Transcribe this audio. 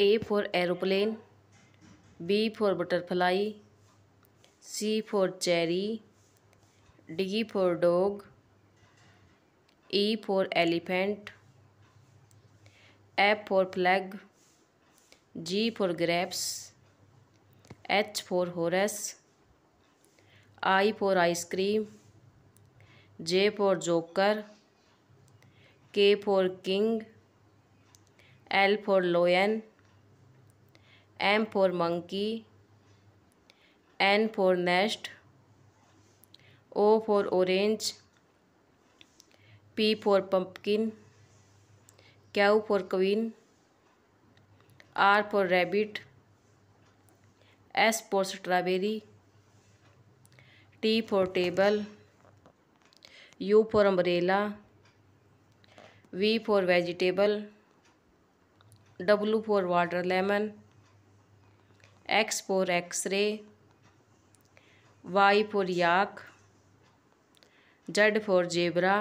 A for aeroplane B for butterfly C for cherry D for dog E for elephant F for flag G for grapes H for horse I for ice cream J for joker K for king L for lion M for monkey N for nest O for orange P for pumpkin Q for queen R for rabbit S for strawberry T for table U for umbrella V for vegetable W for water lemon x for x ray Y for yak Z for zebra